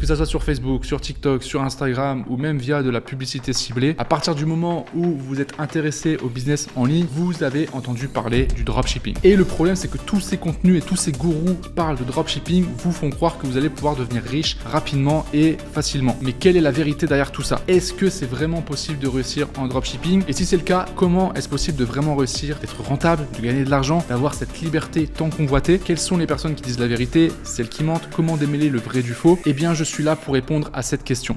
que ça soit sur Facebook, sur TikTok, sur Instagram ou même via de la publicité ciblée, à partir du moment où vous êtes intéressé au business en ligne, vous avez entendu parler du dropshipping. Et le problème, c'est que tous ces contenus et tous ces gourous parlent de dropshipping, vous font croire que vous allez pouvoir devenir riche rapidement et facilement. Mais quelle est la vérité derrière tout ça Est-ce que c'est vraiment possible de réussir en dropshipping Et si c'est le cas, comment est-ce possible de vraiment réussir, d'être rentable, de gagner de l'argent, d'avoir cette liberté tant convoitée Quelles sont les personnes qui disent la vérité, celles qui mentent Comment démêler le vrai du faux Eh bien, je suis là pour répondre à cette question.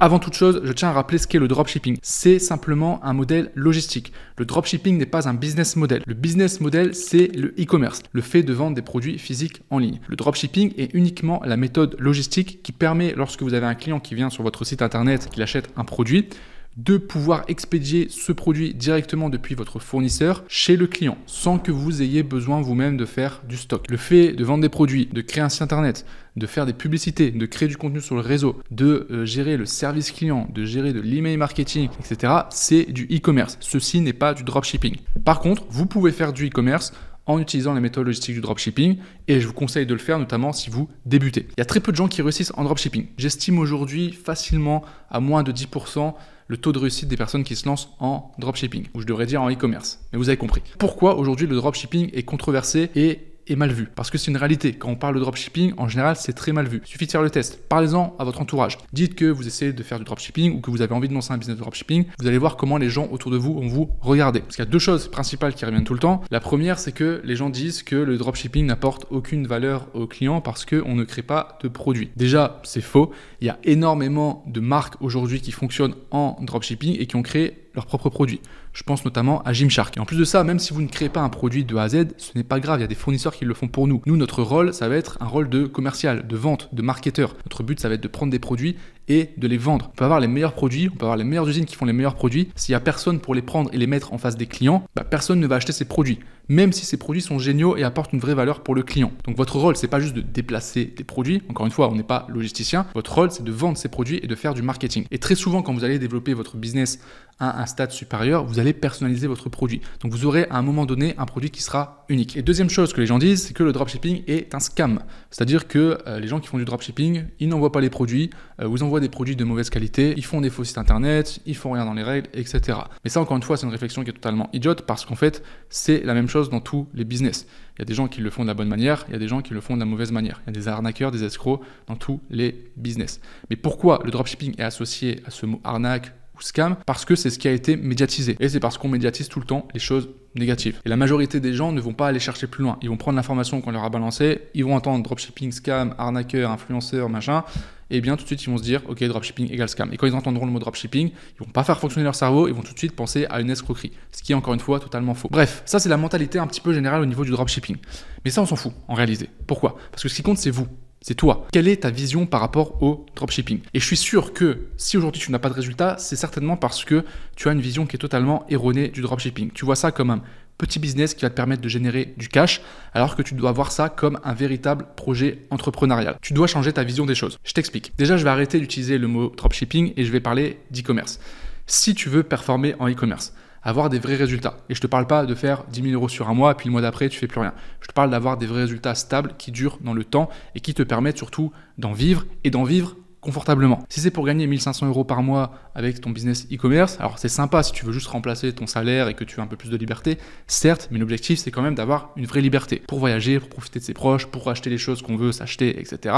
Avant toute chose, je tiens à rappeler ce qu'est le dropshipping. C'est simplement un modèle logistique. Le dropshipping n'est pas un business model. Le business model, c'est le e-commerce, le fait de vendre des produits physiques en ligne. Le dropshipping est uniquement la méthode logistique qui permet, lorsque vous avez un client qui vient sur votre site internet, qu'il achète un produit, de pouvoir expédier ce produit directement depuis votre fournisseur chez le client sans que vous ayez besoin vous-même de faire du stock. Le fait de vendre des produits, de créer un site internet, de faire des publicités, de créer du contenu sur le réseau, de euh, gérer le service client, de gérer de l'email marketing, etc., c'est du e-commerce. Ceci n'est pas du dropshipping. Par contre, vous pouvez faire du e-commerce en utilisant la méthodes logistique du dropshipping et je vous conseille de le faire notamment si vous débutez. Il y a très peu de gens qui réussissent en dropshipping. J'estime aujourd'hui facilement à moins de 10% le taux de réussite des personnes qui se lancent en dropshipping, ou je devrais dire en e-commerce. Mais vous avez compris. Pourquoi aujourd'hui le dropshipping est controversé et est mal vu. Parce que c'est une réalité. Quand on parle de dropshipping, en général, c'est très mal vu. suffit de faire le test. Parlez-en à votre entourage. Dites que vous essayez de faire du dropshipping ou que vous avez envie de lancer un business de dropshipping. Vous allez voir comment les gens autour de vous vont vous regarder. Parce qu'il y a deux choses principales qui reviennent tout le temps. La première, c'est que les gens disent que le dropshipping n'apporte aucune valeur aux clients parce qu'on ne crée pas de produits Déjà, c'est faux. Il y a énormément de marques aujourd'hui qui fonctionnent en dropshipping et qui ont créé leurs propres produits. Je pense notamment à Gymshark. Et en plus de ça, même si vous ne créez pas un produit de A à Z, ce n'est pas grave, il y a des fournisseurs qui le font pour nous. Nous, notre rôle, ça va être un rôle de commercial, de vente, de marketeur. Notre but, ça va être de prendre des produits et de les vendre. On peut avoir les meilleurs produits, on peut avoir les meilleures usines qui font les meilleurs produits. S'il n'y a personne pour les prendre et les mettre en face des clients, bah, personne ne va acheter ces produits même si ces produits sont géniaux et apportent une vraie valeur pour le client. Donc votre rôle, c'est pas juste de déplacer des produits. Encore une fois, on n'est pas logisticien. Votre rôle, c'est de vendre ces produits et de faire du marketing. Et très souvent, quand vous allez développer votre business à un stade supérieur, vous allez personnaliser votre produit. Donc vous aurez à un moment donné un produit qui sera unique. Et deuxième chose que les gens disent, c'est que le dropshipping est un scam. C'est-à-dire que euh, les gens qui font du dropshipping, ils n'envoient pas les produits, euh, vous envoient des produits de mauvaise qualité, ils font des faux sites internet, ils font rien dans les règles, etc. Mais ça, encore une fois, c'est une réflexion qui est totalement idiote parce qu'en fait, c'est la même chose dans tous les business. Il y a des gens qui le font de la bonne manière, il y a des gens qui le font de la mauvaise manière. Il y a des arnaqueurs, des escrocs dans tous les business. Mais pourquoi le dropshipping est associé à ce mot arnaque, ou scam, parce que c'est ce qui a été médiatisé. Et c'est parce qu'on médiatise tout le temps les choses négatives. Et la majorité des gens ne vont pas aller chercher plus loin. Ils vont prendre l'information qu'on leur a balancée, ils vont entendre dropshipping, scam, arnaqueur, influenceur, machin, et bien tout de suite ils vont se dire ok dropshipping égale scam. Et quand ils entendront le mot dropshipping, ils vont pas faire fonctionner leur cerveau, ils vont tout de suite penser à une escroquerie, ce qui est encore une fois totalement faux. Bref, ça c'est la mentalité un petit peu générale au niveau du dropshipping. Mais ça on s'en fout en réalité. Pourquoi Parce que ce qui compte c'est vous. C'est toi. Quelle est ta vision par rapport au dropshipping Et je suis sûr que si aujourd'hui tu n'as pas de résultat, c'est certainement parce que tu as une vision qui est totalement erronée du dropshipping. Tu vois ça comme un petit business qui va te permettre de générer du cash, alors que tu dois voir ça comme un véritable projet entrepreneurial. Tu dois changer ta vision des choses. Je t'explique. Déjà, je vais arrêter d'utiliser le mot dropshipping et je vais parler d'e-commerce. Si tu veux performer en e-commerce, avoir des vrais résultats. Et je te parle pas de faire 10 000 euros sur un mois, et puis le mois d'après, tu fais plus rien. Je te parle d'avoir des vrais résultats stables qui durent dans le temps et qui te permettent surtout d'en vivre et d'en vivre confortablement. Si c'est pour gagner 1500 euros par mois avec ton business e-commerce, alors c'est sympa si tu veux juste remplacer ton salaire et que tu as un peu plus de liberté, certes, mais l'objectif c'est quand même d'avoir une vraie liberté pour voyager, pour profiter de ses proches, pour acheter les choses qu'on veut s'acheter, etc.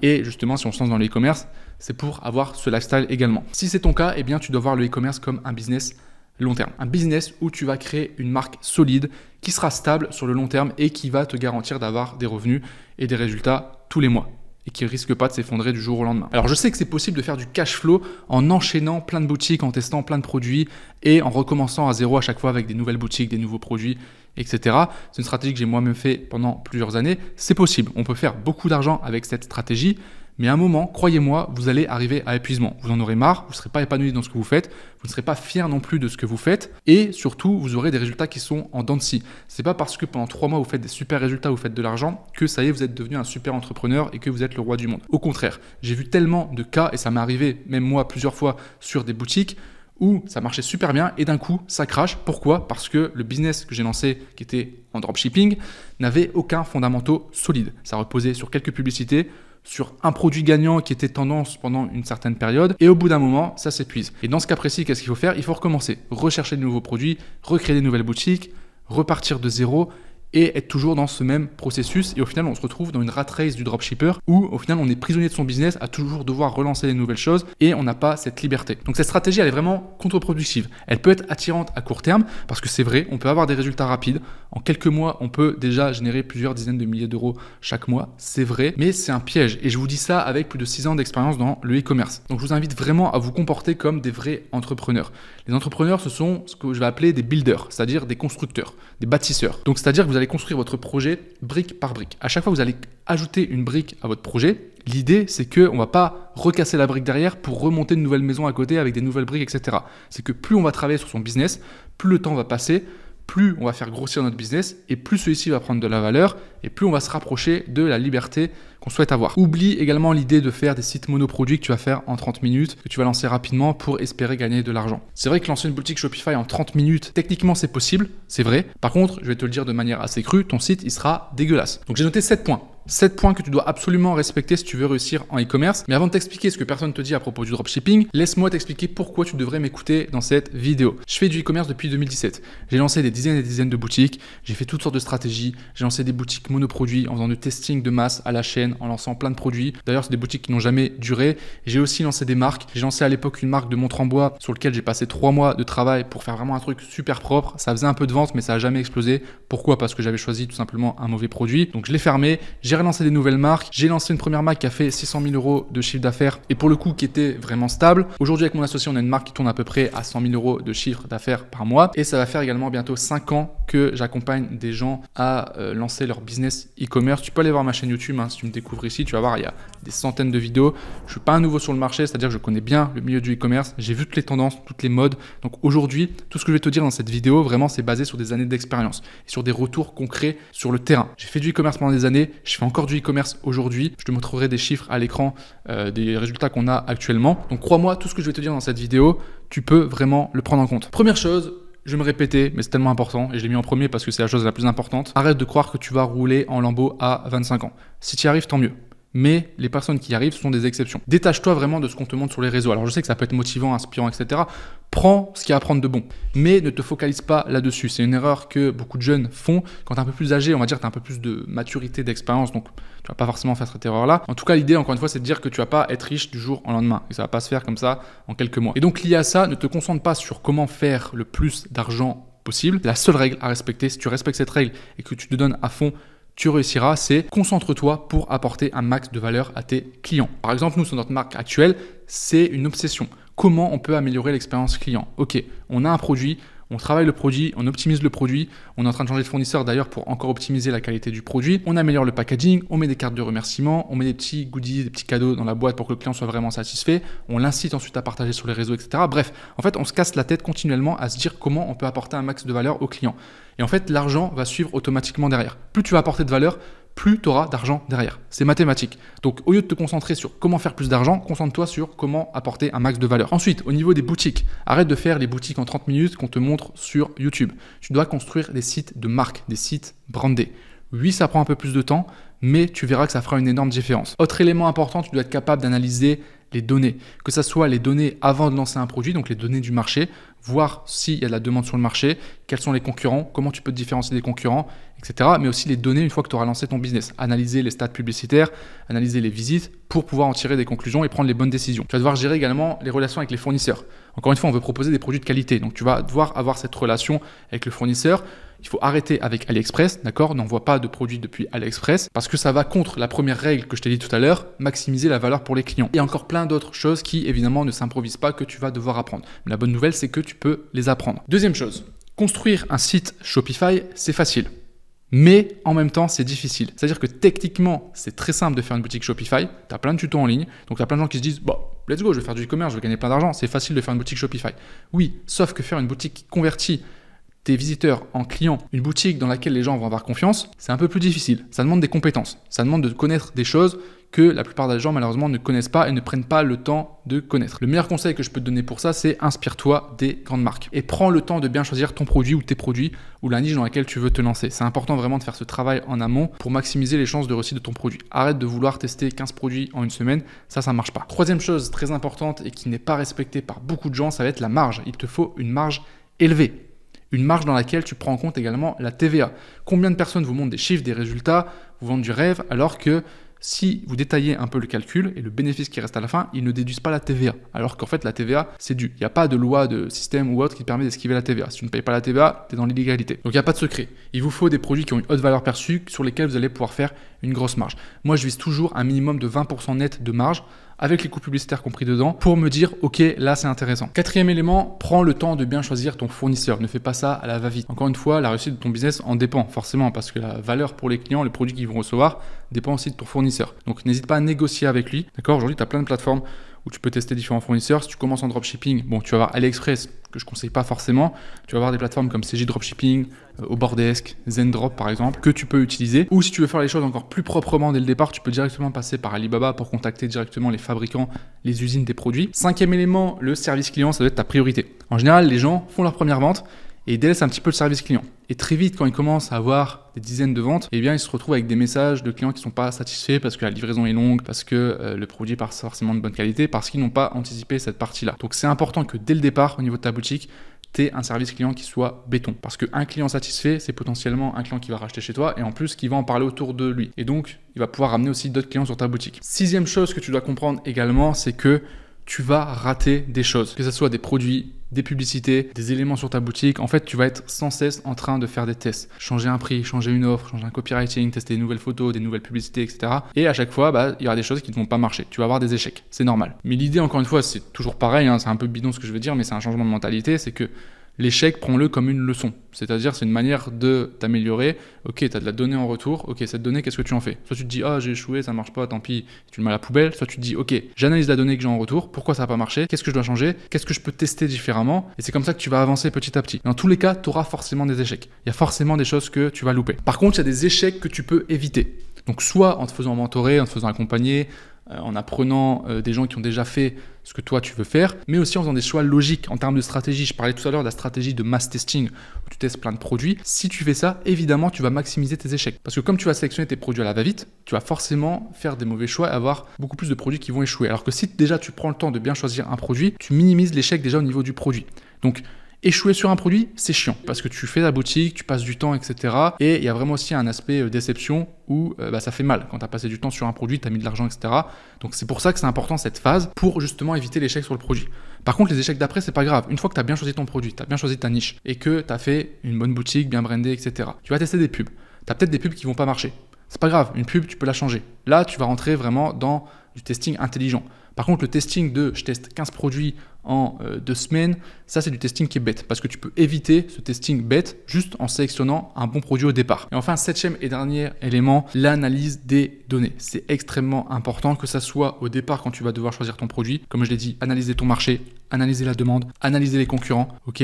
Et justement, si on se lance dans l'e-commerce, c'est pour avoir ce lifestyle également. Si c'est ton cas, eh bien, tu dois voir le e-commerce comme un business long terme. Un business où tu vas créer une marque solide qui sera stable sur le long terme et qui va te garantir d'avoir des revenus et des résultats tous les mois et qui risque pas de s'effondrer du jour au lendemain. Alors je sais que c'est possible de faire du cash flow en enchaînant plein de boutiques, en testant plein de produits et en recommençant à zéro à chaque fois avec des nouvelles boutiques, des nouveaux produits, etc. C'est une stratégie que j'ai moi-même fait pendant plusieurs années. C'est possible, on peut faire beaucoup d'argent avec cette stratégie, mais à un moment, croyez-moi, vous allez arriver à épuisement. Vous en aurez marre, vous ne serez pas épanoui dans ce que vous faites, vous ne serez pas fier non plus de ce que vous faites, et surtout, vous aurez des résultats qui sont en dents de scie. C'est pas parce que pendant trois mois vous faites des super résultats, vous faites de l'argent, que ça y est, vous êtes devenu un super entrepreneur et que vous êtes le roi du monde. Au contraire, j'ai vu tellement de cas, et ça m'est arrivé même moi plusieurs fois sur des boutiques, où ça marchait super bien et d'un coup ça crache. Pourquoi Parce que le business que j'ai lancé, qui était en dropshipping, n'avait aucun fondamentaux solide. Ça reposait sur quelques publicités, sur un produit gagnant qui était tendance pendant une certaine période, et au bout d'un moment, ça s'épuise. Et dans ce cas précis, qu'est-ce qu'il faut faire Il faut recommencer, rechercher de nouveaux produits, recréer des nouvelles boutiques, repartir de zéro, et être toujours dans ce même processus. Et au final, on se retrouve dans une rat race du dropshipper où au final, on est prisonnier de son business à toujours devoir relancer les nouvelles choses et on n'a pas cette liberté. Donc cette stratégie, elle est vraiment contre-productive. Elle peut être attirante à court terme parce que c'est vrai, on peut avoir des résultats rapides. En quelques mois, on peut déjà générer plusieurs dizaines de milliers d'euros chaque mois. C'est vrai, mais c'est un piège. Et je vous dis ça avec plus de six ans d'expérience dans le e-commerce. Donc je vous invite vraiment à vous comporter comme des vrais entrepreneurs. Les entrepreneurs, ce sont ce que je vais appeler des builders, c'est-à-dire des constructeurs, des bâtisseurs. Donc c'est-à-dire que vous construire votre projet brique par brique. À chaque fois, vous allez ajouter une brique à votre projet. L'idée, c'est que ne va pas recasser la brique derrière pour remonter une nouvelle maison à côté avec des nouvelles briques, etc. C'est que plus on va travailler sur son business, plus le temps va passer, plus on va faire grossir notre business et plus celui-ci va prendre de la valeur et plus on va se rapprocher de la liberté qu'on souhaite avoir. Oublie également l'idée de faire des sites monoproduits que tu vas faire en 30 minutes, que tu vas lancer rapidement pour espérer gagner de l'argent. C'est vrai que lancer une boutique Shopify en 30 minutes, techniquement c'est possible, c'est vrai. Par contre, je vais te le dire de manière assez crue, ton site il sera dégueulasse. Donc j'ai noté 7 points. 7 points que tu dois absolument respecter si tu veux réussir en e-commerce. Mais avant de t'expliquer ce que personne te dit à propos du dropshipping, laisse-moi t'expliquer pourquoi tu devrais m'écouter dans cette vidéo. Je fais du e-commerce depuis 2017. J'ai lancé des dizaines et des dizaines de boutiques, j'ai fait toutes sortes de stratégies, j'ai lancé des boutiques monoproduits en faisant du testing de masse à la chaîne, en lançant plein de produits. D'ailleurs, c'est des boutiques qui n'ont jamais duré. J'ai aussi lancé des marques. J'ai lancé à l'époque une marque de montre en bois sur lequel j'ai passé 3 mois de travail pour faire vraiment un truc super propre. Ça faisait un peu de vente, mais ça n'a jamais explosé. Pourquoi Parce que j'avais choisi tout simplement un mauvais produit. Donc je l'ai fermé, j'ai lancé des nouvelles marques. J'ai lancé une première marque qui a fait 600 000 euros de chiffre d'affaires et pour le coup qui était vraiment stable. Aujourd'hui, avec mon associé, on a une marque qui tourne à peu près à 100 000 euros de chiffre d'affaires par mois. Et ça va faire également bientôt 5 ans que j'accompagne des gens à euh, lancer leur business e-commerce. Tu peux aller voir ma chaîne YouTube hein, si tu me découvres ici. Tu vas voir, il y a des centaines de vidéos. Je suis pas un nouveau sur le marché, c'est-à-dire que je connais bien le milieu du e-commerce. J'ai vu toutes les tendances, toutes les modes. Donc aujourd'hui, tout ce que je vais te dire dans cette vidéo, vraiment, c'est basé sur des années d'expérience et sur des retours concrets sur le terrain. J'ai fait du e-commerce pendant des années. Je fais encore du e-commerce aujourd'hui. Je te montrerai des chiffres à l'écran, euh, des résultats qu'on a actuellement. Donc crois-moi, tout ce que je vais te dire dans cette vidéo, tu peux vraiment le prendre en compte. Première chose, je vais me répéter, mais c'est tellement important et je l'ai mis en premier parce que c'est la chose la plus importante. Arrête de croire que tu vas rouler en lambeau à 25 ans. Si tu y arrives, tant mieux mais les personnes qui y arrivent sont des exceptions. Détache-toi vraiment de ce qu'on te montre sur les réseaux. Alors je sais que ça peut être motivant, inspirant, etc. Prends ce qu'il y a à prendre de bon, mais ne te focalise pas là-dessus. C'est une erreur que beaucoup de jeunes font. Quand tu es un peu plus âgé, on va dire que as un peu plus de maturité, d'expérience, donc tu vas pas forcément faire cette erreur-là. En tout cas, l'idée, encore une fois, c'est de dire que tu vas pas être riche du jour au lendemain, et ça va pas se faire comme ça en quelques mois. Et donc lié à ça, ne te concentre pas sur comment faire le plus d'argent possible. La seule règle à respecter, si tu respectes cette règle et que tu te donnes à fond tu réussiras, c'est concentre-toi pour apporter un max de valeur à tes clients. Par exemple, nous, sur notre marque actuelle, c'est une obsession. Comment on peut améliorer l'expérience client Ok, on a un produit, on travaille le produit, on optimise le produit, on est en train de changer de fournisseur d'ailleurs pour encore optimiser la qualité du produit, on améliore le packaging, on met des cartes de remerciement, on met des petits goodies, des petits cadeaux dans la boîte pour que le client soit vraiment satisfait, on l'incite ensuite à partager sur les réseaux, etc. Bref, en fait, on se casse la tête continuellement à se dire comment on peut apporter un max de valeur au client. Et en fait, l'argent va suivre automatiquement derrière. Plus tu vas apporter de valeur, plus tu auras d'argent derrière. C'est mathématique. Donc au lieu de te concentrer sur comment faire plus d'argent, concentre-toi sur comment apporter un max de valeur. Ensuite, au niveau des boutiques, arrête de faire les boutiques en 30 minutes qu'on te montre sur YouTube. Tu dois construire des sites de marque, des sites brandés. Oui, ça prend un peu plus de temps, mais tu verras que ça fera une énorme différence. Autre élément important, tu dois être capable d'analyser les données, que ce soit les données avant de lancer un produit, donc les données du marché, voir s'il y a de la demande sur le marché, quels sont les concurrents, comment tu peux te différencier des concurrents, mais aussi les données une fois que tu auras lancé ton business. Analyser les stats publicitaires, analyser les visites pour pouvoir en tirer des conclusions et prendre les bonnes décisions. Tu vas devoir gérer également les relations avec les fournisseurs. Encore une fois, on veut proposer des produits de qualité. Donc tu vas devoir avoir cette relation avec le fournisseur. Il faut arrêter avec AliExpress, d'accord N'envoie pas de produits depuis AliExpress parce que ça va contre la première règle que je t'ai dit tout à l'heure, maximiser la valeur pour les clients. Et encore plein d'autres choses qui évidemment ne s'improvisent pas que tu vas devoir apprendre. Mais la bonne nouvelle, c'est que tu peux les apprendre. Deuxième chose, construire un site Shopify, c'est facile. Mais en même temps, c'est difficile. C'est-à-dire que techniquement, c'est très simple de faire une boutique Shopify. Tu as plein de tutos en ligne. Donc, tu as plein de gens qui se disent, bon, bah, let's go, je vais faire du e-commerce, je vais gagner plein d'argent. C'est facile de faire une boutique Shopify. Oui, sauf que faire une boutique qui convertit tes visiteurs en clients, une boutique dans laquelle les gens vont avoir confiance, c'est un peu plus difficile. Ça demande des compétences. Ça demande de connaître des choses que la plupart des gens malheureusement ne connaissent pas et ne prennent pas le temps de connaître. Le meilleur conseil que je peux te donner pour ça, c'est inspire-toi des grandes marques et prends le temps de bien choisir ton produit ou tes produits ou la niche dans laquelle tu veux te lancer. C'est important vraiment de faire ce travail en amont pour maximiser les chances de réussite de ton produit. Arrête de vouloir tester 15 produits en une semaine, ça ça ne marche pas. Troisième chose très importante et qui n'est pas respectée par beaucoup de gens, ça va être la marge. Il te faut une marge élevée une marge dans laquelle tu prends en compte également la TVA. Combien de personnes vous montrent des chiffres, des résultats, vous vendent du rêve, alors que si vous détaillez un peu le calcul et le bénéfice qui reste à la fin, ils ne déduisent pas la TVA. Alors qu'en fait, la TVA, c'est dû. Il n'y a pas de loi de système ou autre qui permet d'esquiver la TVA. Si tu ne payes pas la TVA, tu es dans l'illégalité. Donc il n'y a pas de secret. Il vous faut des produits qui ont une haute valeur perçue, sur lesquels vous allez pouvoir faire une grosse marge. Moi, je vise toujours un minimum de 20% net de marge avec les coûts publicitaires compris dedans, pour me dire, ok, là c'est intéressant. Quatrième élément, prends le temps de bien choisir ton fournisseur. Ne fais pas ça à la va-vite. Encore une fois, la réussite de ton business en dépend, forcément, parce que la valeur pour les clients, les produits qu'ils vont recevoir, dépend aussi de ton fournisseur. Donc n'hésite pas à négocier avec lui. D'accord Aujourd'hui, tu as plein de plateformes où tu peux tester différents fournisseurs. Si tu commences en dropshipping, bon, tu vas avoir AliExpress, que je conseille pas forcément. Tu vas avoir des plateformes comme CJ Dropshipping, euh, Obordesk, Zendrop par exemple, que tu peux utiliser. Ou si tu veux faire les choses encore plus proprement dès le départ, tu peux directement passer par Alibaba pour contacter directement les fabricants, les usines des produits. Cinquième élément, le service client, ça doit être ta priorité. En général, les gens font leur première vente et ils un petit peu le service client. Et très vite, quand ils commencent à avoir des dizaines de ventes, eh bien, ils se retrouvent avec des messages de clients qui ne sont pas satisfaits parce que la livraison est longue, parce que euh, le produit n'est pas forcément de bonne qualité, parce qu'ils n'ont pas anticipé cette partie-là. Donc, c'est important que dès le départ, au niveau de ta boutique, tu aies un service client qui soit béton. Parce qu'un client satisfait, c'est potentiellement un client qui va racheter chez toi et en plus qui va en parler autour de lui. Et donc, il va pouvoir amener aussi d'autres clients sur ta boutique. Sixième chose que tu dois comprendre également, c'est que tu vas rater des choses, que ce soit des produits, des publicités, des éléments sur ta boutique. En fait, tu vas être sans cesse en train de faire des tests. Changer un prix, changer une offre, changer un copywriting, tester des nouvelles photos, des nouvelles publicités, etc. Et à chaque fois, bah, il y aura des choses qui ne vont pas marcher. Tu vas avoir des échecs. C'est normal. Mais l'idée, encore une fois, c'est toujours pareil. Hein. c'est un peu bidon ce que je veux dire, mais c'est un changement de mentalité. C'est que L'échec, prends-le comme une leçon. C'est-à-dire, c'est une manière de t'améliorer. Ok, tu as de la donnée en retour. Ok, cette donnée, qu'est-ce que tu en fais Soit tu te dis, ah, j'ai échoué, ça marche pas, tant pis, tu le mets à la poubelle. Soit tu te dis, ok, j'analyse la donnée que j'ai en retour. Pourquoi ça n'a pas marché Qu'est-ce que je dois changer Qu'est-ce que je peux tester différemment Et c'est comme ça que tu vas avancer petit à petit. Dans tous les cas, tu auras forcément des échecs. Il y a forcément des choses que tu vas louper. Par contre, il y a des échecs que tu peux éviter. Donc, soit en te faisant mentorer, en te faisant accompagner, euh, en apprenant euh, des gens qui ont déjà fait ce que toi tu veux faire, mais aussi en faisant des choix logiques en termes de stratégie. Je parlais tout à l'heure de la stratégie de mass testing où tu testes plein de produits. Si tu fais ça, évidemment, tu vas maximiser tes échecs. Parce que comme tu vas sélectionner tes produits à la va-vite, tu vas forcément faire des mauvais choix et avoir beaucoup plus de produits qui vont échouer. Alors que si déjà tu prends le temps de bien choisir un produit, tu minimises l'échec déjà au niveau du produit. Donc, Échouer sur un produit, c'est chiant parce que tu fais la boutique, tu passes du temps, etc. Et il y a vraiment aussi un aspect euh, déception où euh, bah, ça fait mal. Quand tu as passé du temps sur un produit, tu as mis de l'argent, etc. Donc c'est pour ça que c'est important cette phase pour justement éviter l'échec sur le produit. Par contre, les échecs d'après, c'est pas grave. Une fois que tu as bien choisi ton produit, tu as bien choisi ta niche et que tu as fait une bonne boutique, bien brandée, etc. Tu vas tester des pubs. Tu as peut-être des pubs qui vont pas marcher. C'est pas grave, une pub, tu peux la changer. Là, tu vas rentrer vraiment dans du testing intelligent. Par contre, le testing de je teste 15 produits en euh, deux semaines, ça c'est du testing qui est bête parce que tu peux éviter ce testing bête juste en sélectionnant un bon produit au départ. Et enfin, septième et dernier élément, l'analyse des données. C'est extrêmement important que ça soit au départ quand tu vas devoir choisir ton produit. Comme je l'ai dit, analyser ton marché, analyser la demande, analyser les concurrents, ok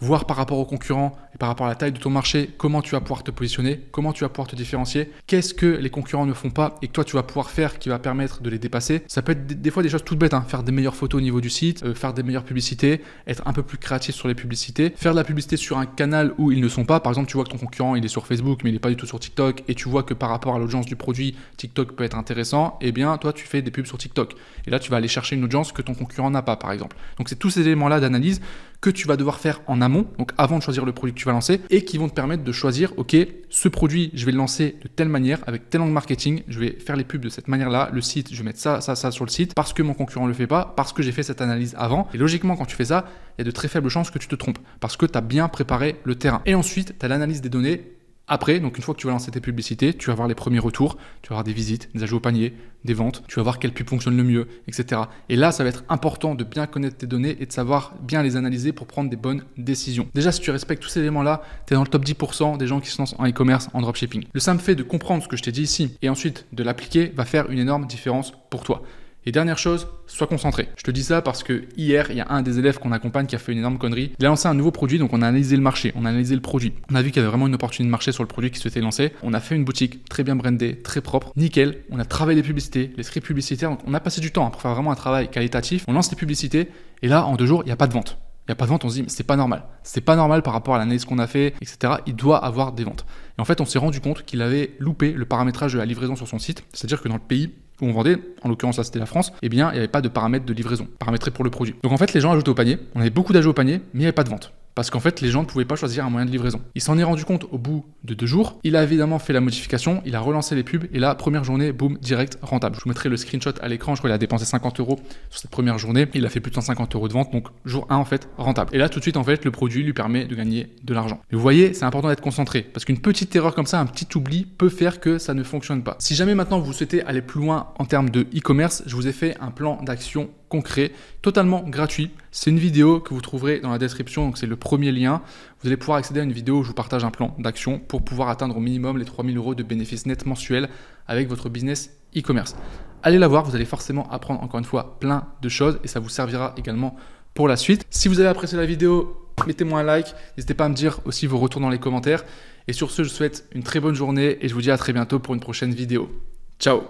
Voir par rapport aux concurrents et par rapport à la taille de ton marché, comment tu vas pouvoir te positionner, comment tu vas pouvoir te différencier, qu'est-ce que les concurrents ne font pas et que toi tu vas pouvoir faire qui va permettre de les dépasser. Ça peut être des fois des choses toutes bêtes, hein. faire des meilleures photos au niveau du site, euh, faire des des meilleures publicités, être un peu plus créatif sur les publicités, faire de la publicité sur un canal où ils ne sont pas. Par exemple, tu vois que ton concurrent, il est sur Facebook, mais il n'est pas du tout sur TikTok, et tu vois que par rapport à l'audience du produit, TikTok peut être intéressant, et eh bien, toi, tu fais des pubs sur TikTok. Et là, tu vas aller chercher une audience que ton concurrent n'a pas, par exemple. Donc, c'est tous ces éléments-là d'analyse que tu vas devoir faire en amont, donc avant de choisir le produit que tu vas lancer, et qui vont te permettre de choisir, ok, ce produit, je vais le lancer de telle manière, avec tel angle marketing, je vais faire les pubs de cette manière-là, le site, je vais mettre ça, ça, ça sur le site, parce que mon concurrent ne le fait pas, parce que j'ai fait cette analyse avant. Et logiquement, quand tu fais ça, il y a de très faibles chances que tu te trompes, parce que tu as bien préparé le terrain. Et ensuite, tu as l'analyse des données après, donc une fois que tu vas lancer tes publicités, tu vas voir les premiers retours, tu vas avoir des visites, des ajouts au panier, des ventes, tu vas voir quelle pub fonctionne le mieux, etc. Et là, ça va être important de bien connaître tes données et de savoir bien les analyser pour prendre des bonnes décisions. Déjà, si tu respectes tous ces éléments-là, tu es dans le top 10% des gens qui se lancent en e-commerce, en dropshipping. Le simple fait de comprendre ce que je t'ai dit ici et ensuite de l'appliquer va faire une énorme différence pour toi. Et dernière chose, sois concentré. Je te dis ça parce que hier, il y a un des élèves qu'on accompagne qui a fait une énorme connerie. Il a lancé un nouveau produit, donc on a analysé le marché, on a analysé le produit. On a vu qu'il y avait vraiment une opportunité de marché sur le produit qui souhaitait lancer. On a fait une boutique très bien brandée, très propre, nickel. On a travaillé les publicités, les scripts publicitaires. on a passé du temps pour faire vraiment un travail qualitatif. On lance les publicités et là, en deux jours, il n'y a pas de vente. Il n'y a pas de vente, on se dit, mais c'est pas normal. C'est pas normal par rapport à l'analyse qu'on a fait, etc. Il doit avoir des ventes. Et en fait, on s'est rendu compte qu'il avait loupé le paramétrage de la livraison sur son site. C'est-à-dire que dans le pays, où on vendait, en l'occurrence là c'était la France, eh bien il n'y avait pas de paramètres de livraison paramétrés pour le produit. Donc en fait les gens ajoutaient au panier, on avait beaucoup d'ajouts au panier, mais il n'y avait pas de vente parce qu'en fait les gens ne pouvaient pas choisir un moyen de livraison. Il s'en est rendu compte au bout de deux jours, il a évidemment fait la modification, il a relancé les pubs et la première journée, boum, direct, rentable. Je vous mettrai le screenshot à l'écran, je crois qu'il a dépensé 50 euros sur cette première journée, il a fait plus de 150 euros de vente, donc jour 1 en fait, rentable. Et là tout de suite en fait, le produit lui permet de gagner de l'argent. vous voyez, c'est important d'être concentré, parce qu'une petite erreur comme ça, un petit oubli peut faire que ça ne fonctionne pas. Si jamais maintenant vous souhaitez aller plus loin en termes de e-commerce, je vous ai fait un plan d'action concret, totalement gratuit. C'est une vidéo que vous trouverez dans la description, donc c'est le premier lien. Vous allez pouvoir accéder à une vidéo où je vous partage un plan d'action pour pouvoir atteindre au minimum les 3000 euros de bénéfices nets mensuels avec votre business e-commerce. Allez la voir, vous allez forcément apprendre encore une fois plein de choses et ça vous servira également pour la suite. Si vous avez apprécié la vidéo, mettez-moi un like, n'hésitez pas à me dire aussi vos retours dans les commentaires. Et sur ce, je vous souhaite une très bonne journée et je vous dis à très bientôt pour une prochaine vidéo. Ciao